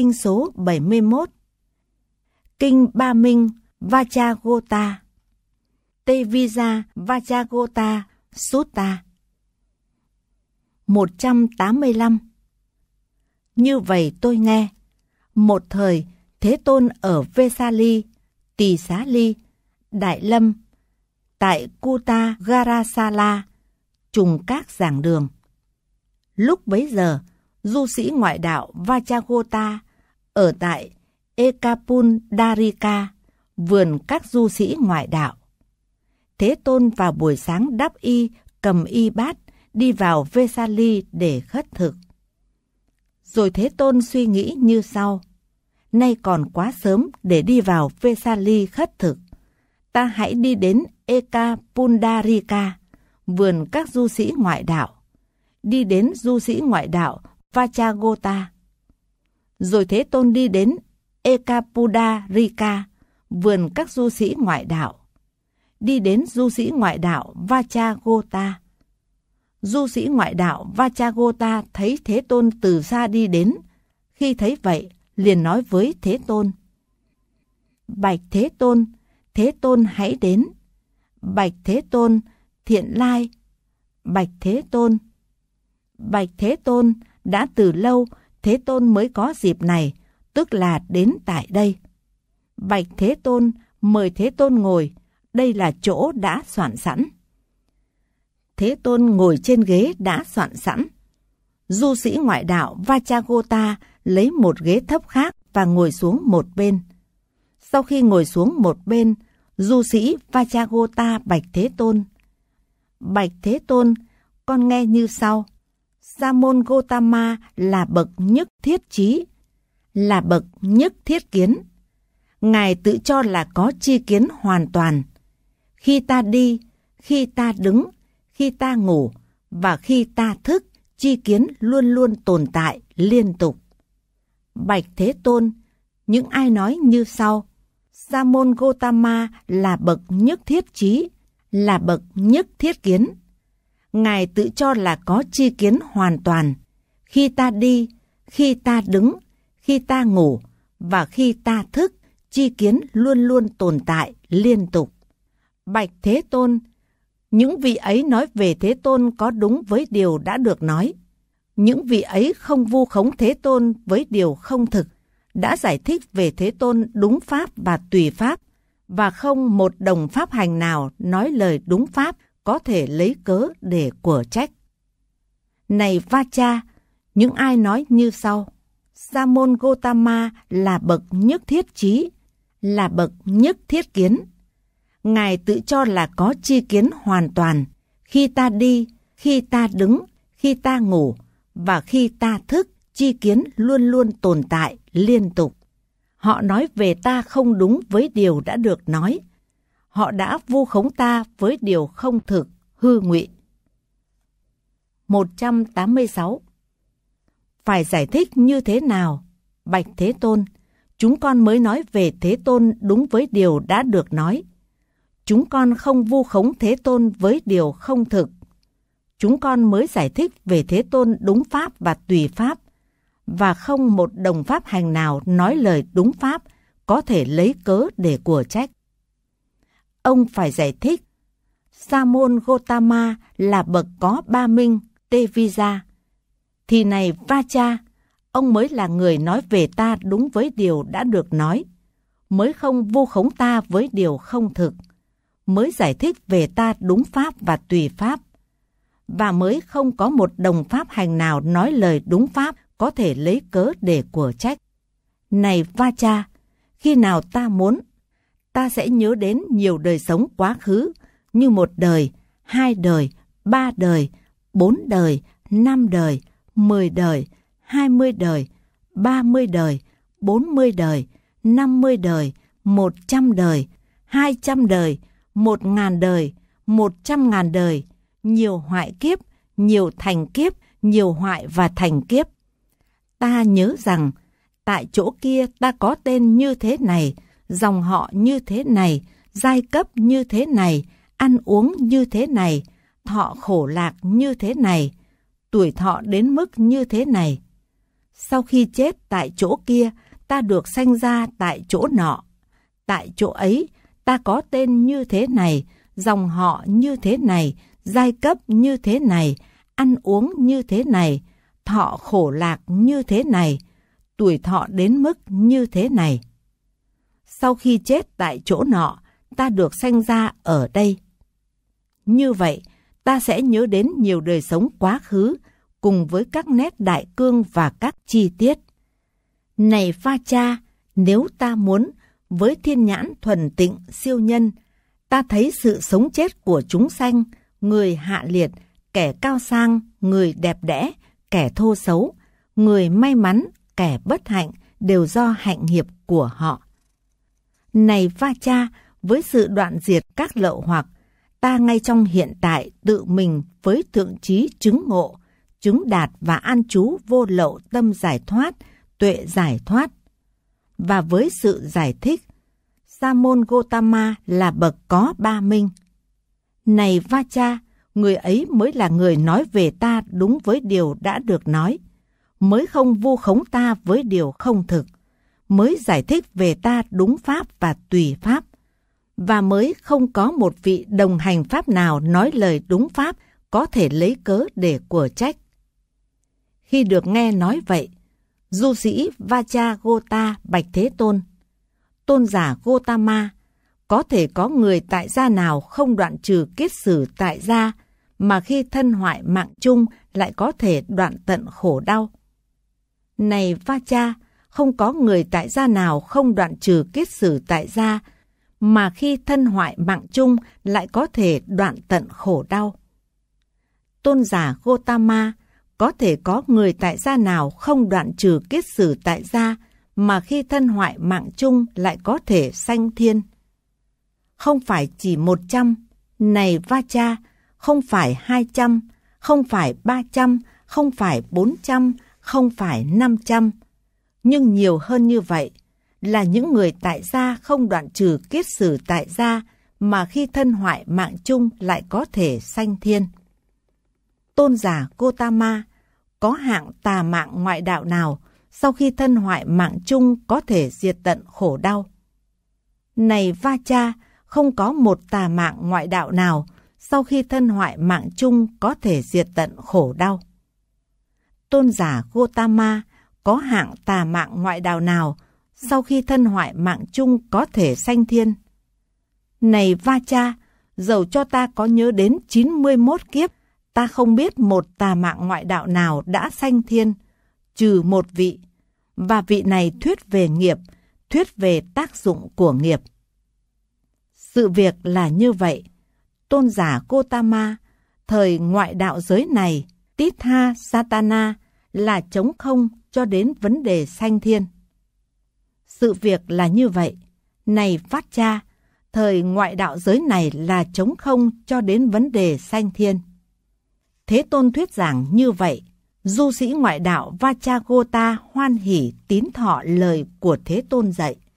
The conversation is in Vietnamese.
kinh số 71. Kinh Ba Minh Vajragota Tevija Vajragota Sutta 185 Như vậy tôi nghe, một thời Thế Tôn ở Vesali, Tỳ Xá Ly, Đại Lâm, tại Kuta Garasala, trùng các giảng đường. Lúc bấy giờ, du sĩ ngoại đạo Vajagota ở tại Ekapun Darika, vườn các du sĩ ngoại đạo. Thế Tôn vào buổi sáng đắp y, cầm y bát, đi vào Vesali để khất thực. Rồi Thế Tôn suy nghĩ như sau. Nay còn quá sớm để đi vào Vesali khất thực. Ta hãy đi đến Ekapundarika vườn các du sĩ ngoại đạo. Đi đến du sĩ ngoại đạo Vachagota rồi Thế Tôn đi đến Ekapuda Rika, vườn các du sĩ ngoại đạo. Đi đến du sĩ ngoại đạo Vachagota. Du sĩ ngoại đạo Vachagota thấy Thế Tôn từ xa đi đến. Khi thấy vậy, liền nói với Thế Tôn. Bạch Thế Tôn, Thế Tôn hãy đến. Bạch Thế Tôn, thiện lai. Bạch Thế Tôn. Bạch Thế Tôn đã từ lâu Thế Tôn mới có dịp này, tức là đến tại đây. Bạch Thế Tôn mời Thế Tôn ngồi, đây là chỗ đã soạn sẵn. Thế Tôn ngồi trên ghế đã soạn sẵn. Du sĩ ngoại đạo Vachagota lấy một ghế thấp khác và ngồi xuống một bên. Sau khi ngồi xuống một bên, du sĩ Vachagota Bạch Thế Tôn. Bạch Thế Tôn, con nghe như sau. Sa môn Gotama là bậc nhất thiết trí, là bậc nhất thiết kiến. Ngài tự cho là có chi kiến hoàn toàn. Khi ta đi, khi ta đứng, khi ta ngủ và khi ta thức, chi kiến luôn luôn tồn tại liên tục. Bạch Thế Tôn, những ai nói như sau: Sa môn Gotama là bậc nhất thiết trí, là bậc nhất thiết kiến. Ngài tự cho là có chi kiến hoàn toàn. Khi ta đi, khi ta đứng, khi ta ngủ và khi ta thức, chi kiến luôn luôn tồn tại liên tục. Bạch Thế Tôn Những vị ấy nói về Thế Tôn có đúng với điều đã được nói. Những vị ấy không vu khống Thế Tôn với điều không thực, đã giải thích về Thế Tôn đúng pháp và tùy pháp, và không một đồng pháp hành nào nói lời đúng pháp có thể lấy cớ để của trách. Này va cha, những ai nói như sau. Sa môn Gotama là bậc nhất thiết trí, là bậc nhất thiết kiến. Ngài tự cho là có chi kiến hoàn toàn, khi ta đi, khi ta đứng, khi ta ngủ và khi ta thức, chi kiến luôn luôn tồn tại liên tục. Họ nói về ta không đúng với điều đã được nói, họ đã vu khống ta với điều không thực, hư ngụy. 186. Phải giải thích như thế nào, Bạch Thế Tôn, chúng con mới nói về Thế Tôn đúng với điều đã được nói. Chúng con không vu khống Thế Tôn với điều không thực. Chúng con mới giải thích về Thế Tôn đúng pháp và tùy pháp, và không một đồng pháp hành nào nói lời đúng pháp có thể lấy cớ để của trách ông phải giải thích. Samon Gotama là bậc có ba minh, Tevija. Thì này Vacha, ông mới là người nói về ta đúng với điều đã được nói, mới không vu khống ta với điều không thực, mới giải thích về ta đúng pháp và tùy pháp, và mới không có một đồng pháp hành nào nói lời đúng pháp có thể lấy cớ để của trách. Này Vacha, khi nào ta muốn ta sẽ nhớ đến nhiều đời sống quá khứ như một đời, hai đời, ba đời, bốn đời, năm đời, mười đời, hai mươi đời, ba mươi đời, bốn mươi đời, năm mươi đời, một trăm đời, hai trăm đời, một ngàn đời, một trăm ngàn đời, nhiều hoại kiếp, nhiều thành kiếp, nhiều hoại và thành kiếp. Ta nhớ rằng, tại chỗ kia ta có tên như thế này, dòng họ như thế này, giai cấp như thế này, ăn uống như thế này, thọ khổ lạc như thế này, tuổi thọ đến mức như thế này. Sau khi chết tại chỗ kia, ta được sanh ra tại chỗ nọ. Tại chỗ ấy, ta có tên như thế này, dòng họ như thế này, giai cấp như thế này, ăn uống như thế này, thọ khổ lạc như thế này, tuổi thọ đến mức như thế này sau khi chết tại chỗ nọ, ta được sanh ra ở đây. Như vậy, ta sẽ nhớ đến nhiều đời sống quá khứ cùng với các nét đại cương và các chi tiết. Này pha cha, nếu ta muốn, với thiên nhãn thuần tịnh siêu nhân, ta thấy sự sống chết của chúng sanh, người hạ liệt, kẻ cao sang, người đẹp đẽ, kẻ thô xấu, người may mắn, kẻ bất hạnh đều do hạnh nghiệp của họ này va cha với sự đoạn diệt các lậu hoặc, ta ngay trong hiện tại tự mình với thượng trí chứng ngộ, chứng đạt và an trú vô lậu tâm giải thoát, tuệ giải thoát. Và với sự giải thích, Sa môn Gotama là bậc có ba minh. Này va cha, người ấy mới là người nói về ta đúng với điều đã được nói, mới không vu khống ta với điều không thực mới giải thích về ta đúng pháp và tùy pháp, và mới không có một vị đồng hành pháp nào nói lời đúng pháp có thể lấy cớ để của trách. Khi được nghe nói vậy, du sĩ Vacha Gota Bạch Thế Tôn, tôn giả Gotama, có thể có người tại gia nào không đoạn trừ kiết sử tại gia mà khi thân hoại mạng chung lại có thể đoạn tận khổ đau. Này Vacha, không có người tại gia nào không đoạn trừ kết sử tại gia, mà khi thân hoại mạng chung lại có thể đoạn tận khổ đau. Tôn giả Gotama có thể có người tại gia nào không đoạn trừ kết sử tại gia, mà khi thân hoại mạng chung lại có thể sanh thiên. Không phải chỉ một trăm, này va cha, không phải hai trăm, không phải ba trăm, không phải bốn trăm, không phải năm trăm, nhưng nhiều hơn như vậy là những người tại gia không đoạn trừ kiết sử tại gia mà khi thân hoại mạng chung lại có thể sanh thiên. Tôn giả Gotama có hạng tà mạng ngoại đạo nào sau khi thân hoại mạng chung có thể diệt tận khổ đau? Này Va Cha, không có một tà mạng ngoại đạo nào sau khi thân hoại mạng chung có thể diệt tận khổ đau. Tôn giả Gotama có hạng tà mạng ngoại đạo nào sau khi thân hoại mạng chung có thể sanh thiên. Này va cha, dầu cho ta có nhớ đến 91 kiếp, ta không biết một tà mạng ngoại đạo nào đã sanh thiên, trừ một vị, và vị này thuyết về nghiệp, thuyết về tác dụng của nghiệp. Sự việc là như vậy. Tôn giả Gotama, thời ngoại đạo giới này, Titha Satana là trống không cho đến vấn đề sanh thiên. Sự việc là như vậy. Này phát cha, thời ngoại đạo giới này là trống không cho đến vấn đề sanh thiên. Thế tôn thuyết giảng như vậy, du sĩ ngoại đạo Vachagota hoan hỉ tín thọ lời của Thế tôn dạy.